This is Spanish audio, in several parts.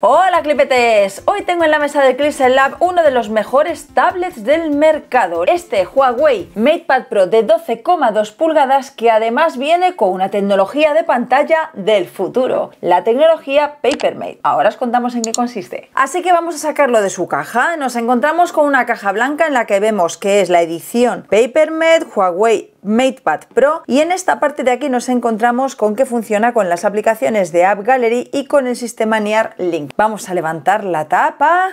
Hola clipetes, hoy tengo en la mesa de Crystal Lab uno de los mejores tablets del mercado, este Huawei MatePad Pro de 12,2 pulgadas que además viene con una tecnología de pantalla del futuro, la tecnología Papermate. Ahora os contamos en qué consiste. Así que vamos a sacarlo de su caja, nos encontramos con una caja blanca en la que vemos que es la edición Papermate Huawei MatePad Pro y en esta parte de aquí nos encontramos con que funciona con las aplicaciones de App Gallery y con el sistema Near Link. Vamos a levantar la tapa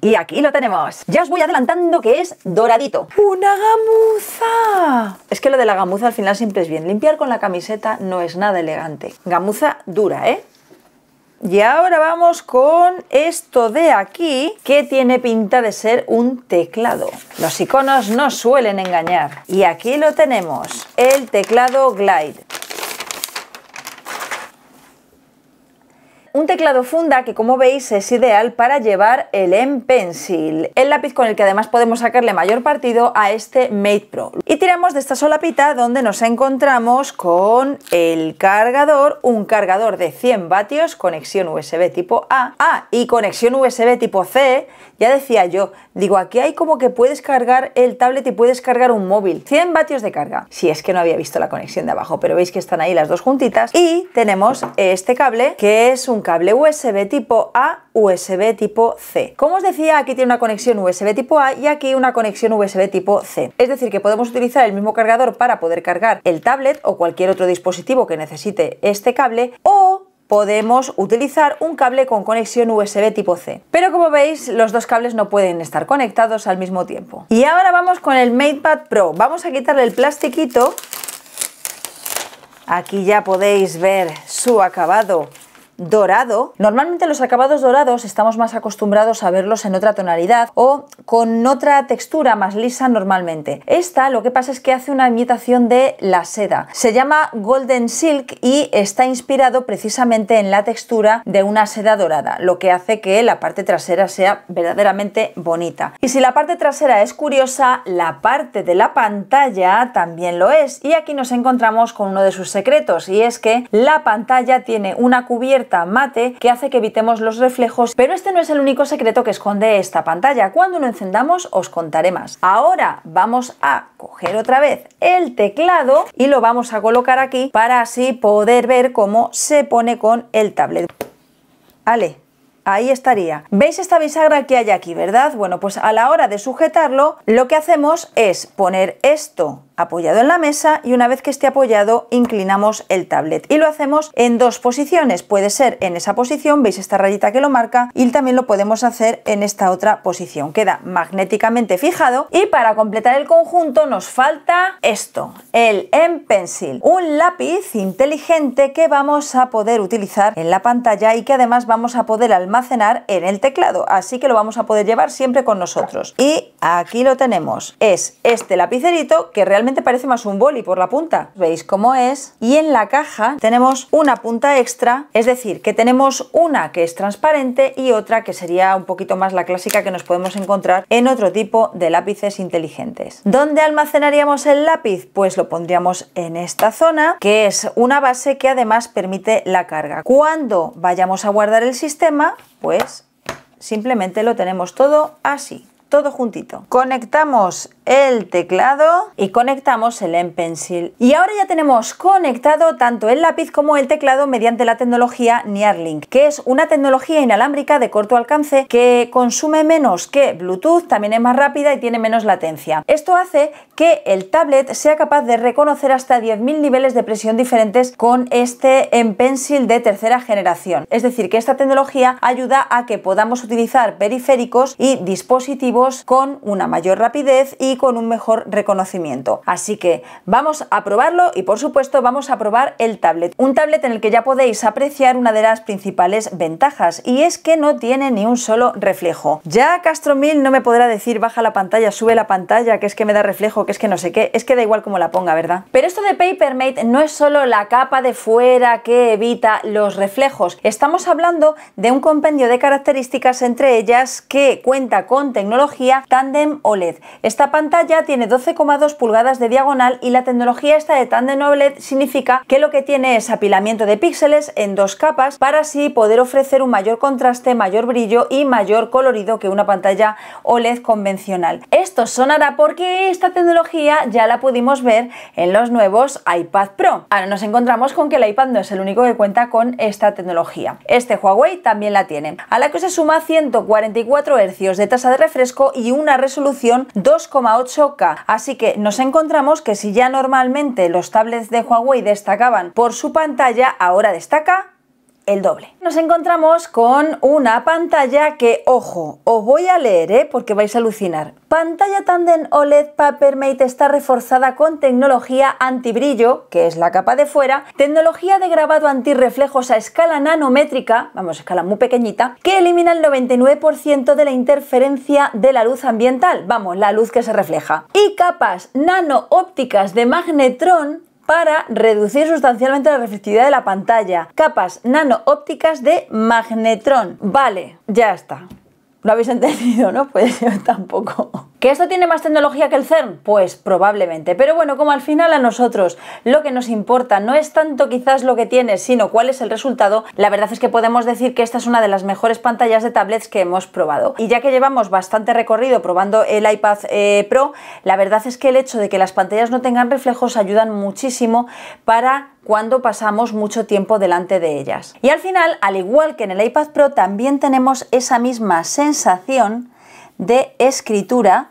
y aquí lo tenemos. Ya os voy adelantando que es doradito. ¡Una gamuza! Es que lo de la gamuza al final siempre es bien. Limpiar con la camiseta no es nada elegante. Gamuza dura, ¿eh? Y ahora vamos con esto de aquí, que tiene pinta de ser un teclado. Los iconos no suelen engañar. Y aquí lo tenemos, el teclado Glide. un teclado funda que como veis es ideal para llevar el M-Pencil, el lápiz con el que además podemos sacarle mayor partido a este Mate Pro. Y tiramos de esta solapita donde nos encontramos con el cargador, un cargador de 100 vatios, conexión USB tipo A, ah, y conexión USB tipo C, ya decía yo, digo aquí hay como que puedes cargar el tablet y puedes cargar un móvil, 100 vatios de carga, si es que no había visto la conexión de abajo, pero veis que están ahí las dos juntitas, y tenemos este cable que es un cable USB tipo A, USB tipo C. Como os decía, aquí tiene una conexión USB tipo A y aquí una conexión USB tipo C. Es decir, que podemos utilizar el mismo cargador para poder cargar el tablet o cualquier otro dispositivo que necesite este cable o podemos utilizar un cable con conexión USB tipo C. Pero como veis, los dos cables no pueden estar conectados al mismo tiempo. Y ahora vamos con el MatePad Pro. Vamos a quitarle el plastiquito. Aquí ya podéis ver su acabado dorado. Normalmente los acabados dorados estamos más acostumbrados a verlos en otra tonalidad o con otra textura más lisa normalmente. Esta lo que pasa es que hace una imitación de la seda. Se llama Golden Silk y está inspirado precisamente en la textura de una seda dorada, lo que hace que la parte trasera sea verdaderamente bonita. Y si la parte trasera es curiosa, la parte de la pantalla también lo es. Y aquí nos encontramos con uno de sus secretos y es que la pantalla tiene una cubierta mate que hace que evitemos los reflejos, pero este no es el único secreto que esconde esta pantalla. Cuando lo encendamos os contaré más. Ahora vamos a coger otra vez el teclado y lo vamos a colocar aquí para así poder ver cómo se pone con el tablet. Ale, Ahí estaría. ¿Veis esta bisagra que hay aquí, verdad? Bueno, pues a la hora de sujetarlo, lo que hacemos es poner esto apoyado en la mesa y una vez que esté apoyado inclinamos el tablet y lo hacemos en dos posiciones puede ser en esa posición veis esta rayita que lo marca y también lo podemos hacer en esta otra posición queda magnéticamente fijado y para completar el conjunto nos falta esto el en pencil un lápiz inteligente que vamos a poder utilizar en la pantalla y que además vamos a poder almacenar en el teclado así que lo vamos a poder llevar siempre con nosotros y aquí lo tenemos es este lapicerito que realmente parece más un boli por la punta. ¿Veis cómo es? Y en la caja tenemos una punta extra, es decir, que tenemos una que es transparente y otra que sería un poquito más la clásica que nos podemos encontrar en otro tipo de lápices inteligentes. ¿Dónde almacenaríamos el lápiz? Pues lo pondríamos en esta zona, que es una base que además permite la carga. Cuando vayamos a guardar el sistema, pues simplemente lo tenemos todo así todo juntito. Conectamos el teclado y conectamos el M Pencil. Y ahora ya tenemos conectado tanto el lápiz como el teclado mediante la tecnología Nearlink, que es una tecnología inalámbrica de corto alcance que consume menos que Bluetooth, también es más rápida y tiene menos latencia. Esto hace que el tablet sea capaz de reconocer hasta 10.000 niveles de presión diferentes con este M Pencil de tercera generación. Es decir, que esta tecnología ayuda a que podamos utilizar periféricos y dispositivos con una mayor rapidez y con un mejor reconocimiento. Así que vamos a probarlo y por supuesto vamos a probar el tablet. Un tablet en el que ya podéis apreciar una de las principales ventajas y es que no tiene ni un solo reflejo. Ya Castro 1000 no me podrá decir baja la pantalla, sube la pantalla, que es que me da reflejo, que es que no sé qué, es que da igual como la ponga, ¿verdad? Pero esto de Papermate no es solo la capa de fuera que evita los reflejos, estamos hablando de un compendio de características entre ellas que cuenta con tecnología tecnología Tandem OLED. Esta pantalla tiene 12,2 pulgadas de diagonal y la tecnología esta de Tandem OLED significa que lo que tiene es apilamiento de píxeles en dos capas para así poder ofrecer un mayor contraste, mayor brillo y mayor colorido que una pantalla OLED convencional. Esto sonará porque esta tecnología ya la pudimos ver en los nuevos iPad Pro. Ahora nos encontramos con que el iPad no es el único que cuenta con esta tecnología. Este Huawei también la tiene. A la que se suma 144 Hz de tasa de refresco y una resolución 2,8K. Así que nos encontramos que si ya normalmente los tablets de Huawei destacaban por su pantalla, ahora destaca el doble. Nos encontramos con una pantalla que, ojo, os voy a leer, ¿eh? porque vais a alucinar. Pantalla Tandem OLED Papermate está reforzada con tecnología antibrillo, que es la capa de fuera, tecnología de grabado antirreflejos a escala nanométrica, vamos, escala muy pequeñita, que elimina el 99% de la interferencia de la luz ambiental, vamos, la luz que se refleja, y capas nano ópticas de magnetrón para reducir sustancialmente la reflectividad de la pantalla. Capas nano ópticas de magnetrón. Vale, ya está. ¿Lo habéis entendido, no? Pues yo tampoco. ¿Que esto tiene más tecnología que el CERN? Pues probablemente. Pero bueno, como al final a nosotros lo que nos importa no es tanto quizás lo que tiene, sino cuál es el resultado, la verdad es que podemos decir que esta es una de las mejores pantallas de tablets que hemos probado. Y ya que llevamos bastante recorrido probando el iPad eh, Pro, la verdad es que el hecho de que las pantallas no tengan reflejos ayudan muchísimo para cuando pasamos mucho tiempo delante de ellas. Y al final, al igual que en el iPad Pro, también tenemos esa misma sensación de escritura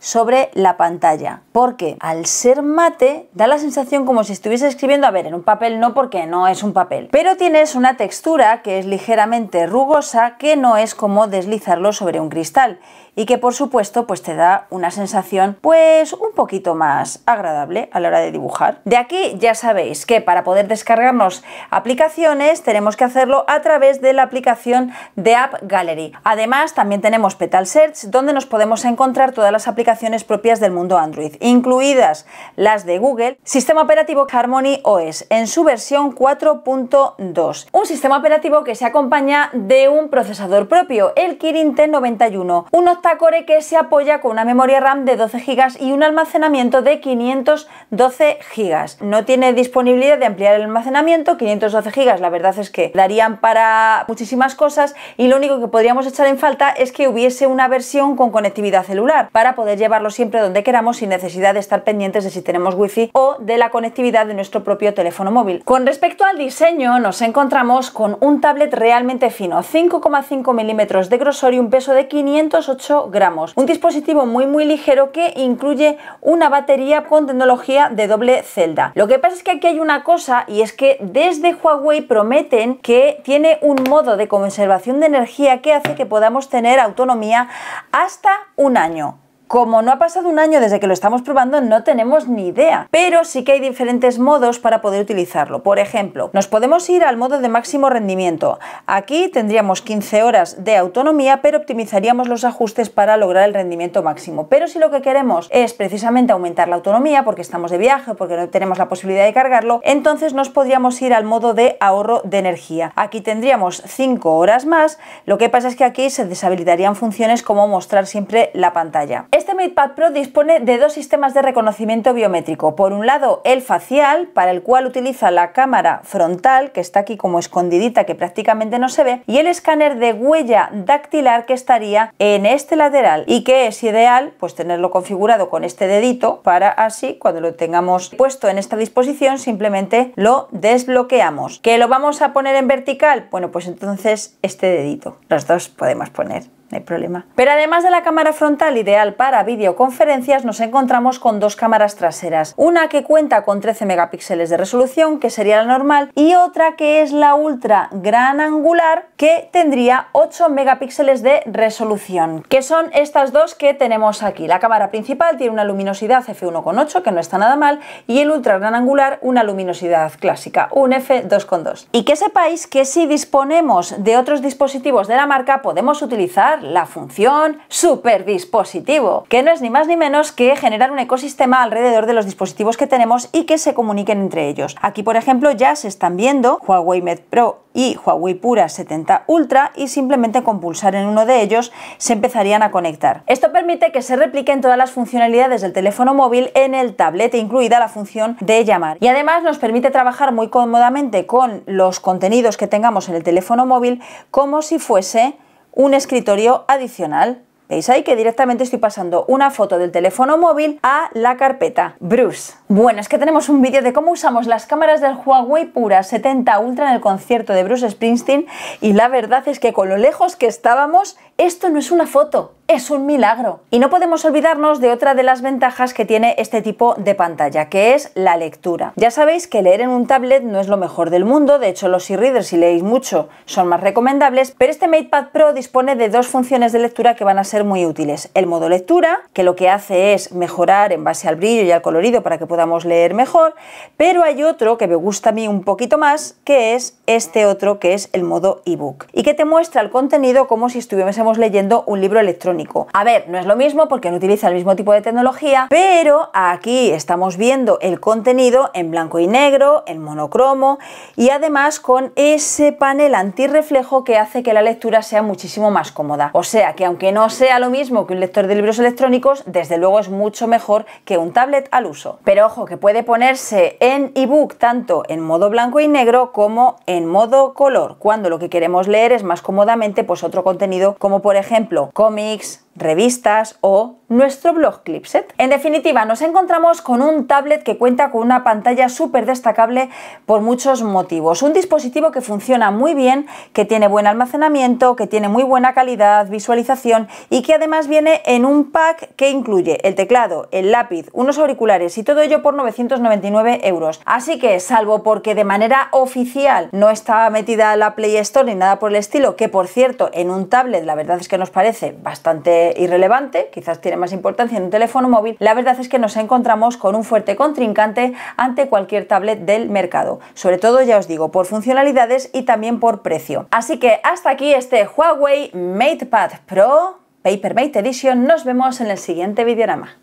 sobre la pantalla. Porque al ser mate da la sensación como si estuviese escribiendo, a ver, en un papel no porque no es un papel. Pero tienes una textura que es ligeramente rugosa que no es como deslizarlo sobre un cristal y que por supuesto pues te da una sensación pues un poquito más agradable a la hora de dibujar. De aquí ya sabéis que para poder descargarnos aplicaciones tenemos que hacerlo a través de la aplicación de App Gallery. Además también tenemos Petal Search donde nos podemos encontrar todas las aplicaciones propias del mundo Android, incluidas las de Google, sistema operativo Harmony OS en su versión 4.2. Un sistema operativo que se acompaña de un procesador propio, el Kirin T91, un octa que se apoya con una memoria RAM de 12 GB y un almacenamiento de 512 GB. No tiene disponibilidad de ampliar el almacenamiento, 512 GB, la verdad es que darían para muchísimas cosas y lo único que podríamos echar en falta es que hubiese una versión con conectividad celular para poder llevarlo siempre donde queramos sin necesidad de estar pendientes de si tenemos wifi o de la conectividad de nuestro propio teléfono móvil. Con respecto al diseño, nos encontramos con un tablet realmente fino, 5,5 milímetros de grosor y un peso de 508 gramos. Un dispositivo muy muy ligero que incluye una batería con tecnología de doble celda. Lo que pasa es que aquí hay una cosa y es que desde Huawei prometen que tiene un modo de conservación de energía que hace que podamos tener autonomía hasta un año como no ha pasado un año desde que lo estamos probando, no tenemos ni idea. Pero sí que hay diferentes modos para poder utilizarlo. Por ejemplo, nos podemos ir al modo de máximo rendimiento. Aquí tendríamos 15 horas de autonomía, pero optimizaríamos los ajustes para lograr el rendimiento máximo. Pero si lo que queremos es precisamente aumentar la autonomía, porque estamos de viaje, porque no tenemos la posibilidad de cargarlo, entonces nos podríamos ir al modo de ahorro de energía. Aquí tendríamos 5 horas más, lo que pasa es que aquí se deshabilitarían funciones como mostrar siempre la pantalla pad Pro dispone de dos sistemas de reconocimiento biométrico. Por un lado, el facial, para el cual utiliza la cámara frontal, que está aquí como escondidita, que prácticamente no se ve, y el escáner de huella dactilar, que estaría en este lateral y que es ideal pues tenerlo configurado con este dedito para así, cuando lo tengamos puesto en esta disposición, simplemente lo desbloqueamos. ¿Que lo vamos a poner en vertical? Bueno, pues entonces este dedito. Los dos podemos poner no hay problema. Pero además de la cámara frontal ideal para videoconferencias, nos encontramos con dos cámaras traseras. Una que cuenta con 13 megapíxeles de resolución, que sería la normal, y otra que es la ultra gran angular, que tendría 8 megapíxeles de resolución, que son estas dos que tenemos aquí. La cámara principal tiene una luminosidad f1.8, que no está nada mal, y el ultra gran angular una luminosidad clásica, un f2.2. Y que sepáis que si disponemos de otros dispositivos de la marca, podemos utilizar la función super dispositivo que no es ni más ni menos que generar un ecosistema alrededor de los dispositivos que tenemos y que se comuniquen entre ellos. Aquí, por ejemplo, ya se están viendo Huawei Med Pro y Huawei Pura 70 Ultra y simplemente con pulsar en uno de ellos se empezarían a conectar. Esto permite que se repliquen todas las funcionalidades del teléfono móvil en el tablet incluida la función de llamar. Y además nos permite trabajar muy cómodamente con los contenidos que tengamos en el teléfono móvil como si fuese un escritorio adicional. ¿Veis ahí que directamente estoy pasando una foto del teléfono móvil a la carpeta? Bruce. Bueno, es que tenemos un vídeo de cómo usamos las cámaras del Huawei Pura 70 Ultra en el concierto de Bruce Springsteen y la verdad es que con lo lejos que estábamos, esto no es una foto, es un milagro. Y no podemos olvidarnos de otra de las ventajas que tiene este tipo de pantalla, que es la lectura. Ya sabéis que leer en un tablet no es lo mejor del mundo, de hecho los e-readers si leéis mucho son más recomendables, pero este MatePad Pro dispone de dos funciones de lectura que van a ser muy útiles. El modo lectura, que lo que hace es mejorar en base al brillo y al colorido para que podamos leer mejor, pero hay otro que me gusta a mí un poquito más, que es este otro que es el modo ebook, y que te muestra el contenido como si estuviésemos leyendo un libro electrónico a ver, no es lo mismo porque no utiliza el mismo tipo de tecnología, pero aquí estamos viendo el contenido en blanco y negro, en monocromo y además con ese panel antirreflejo que hace que la lectura sea muchísimo más cómoda. O sea que aunque no sea lo mismo que un lector de libros electrónicos, desde luego es mucho mejor que un tablet al uso. Pero ojo, que puede ponerse en ebook tanto en modo blanco y negro como en modo color, cuando lo que queremos leer es más cómodamente pues otro contenido como por ejemplo cómics, Thanks. revistas o nuestro blog Clipset. En definitiva, nos encontramos con un tablet que cuenta con una pantalla súper destacable por muchos motivos. Un dispositivo que funciona muy bien, que tiene buen almacenamiento, que tiene muy buena calidad, visualización y que además viene en un pack que incluye el teclado, el lápiz, unos auriculares y todo ello por 999 euros. Así que, salvo porque de manera oficial no está metida la Play Store ni nada por el estilo, que por cierto, en un tablet la verdad es que nos parece bastante irrelevante, quizás tiene más importancia en un teléfono móvil, la verdad es que nos encontramos con un fuerte contrincante ante cualquier tablet del mercado, sobre todo ya os digo, por funcionalidades y también por precio. Así que hasta aquí este Huawei MatePad Pro Papermate Edition, nos vemos en el siguiente videorama.